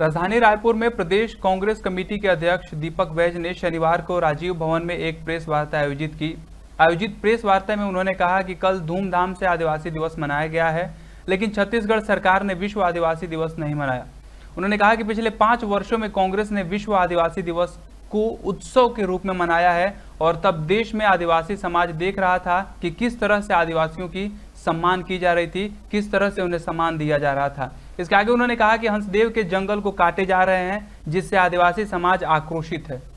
राजधानी रायपुर में प्रदेश कांग्रेस कमेटी के अध्यक्ष दीपक वैज ने शनिवार को राजीव भवन में एक प्रेस वार्ता आयोजित की आयोजित प्रेस वार्ता में उन्होंने कहा कि कल धूमधाम से आदिवासी दिवस मनाया गया है लेकिन छत्तीसगढ़ सरकार ने विश्व आदिवासी दिवस नहीं मनाया उन्होंने कहा कि पिछले पांच वर्षों में कांग्रेस ने विश्व आदिवासी दिवस को उत्सव के रूप में मनाया है और तब देश में आदिवासी समाज देख रहा था कि किस तरह से आदिवासियों की सम्मान की जा रही थी किस तरह से उन्हें सम्मान दिया जा रहा था इसके आगे उन्होंने कहा कि हंसदेव के जंगल को काटे जा रहे हैं जिससे आदिवासी समाज आक्रोशित है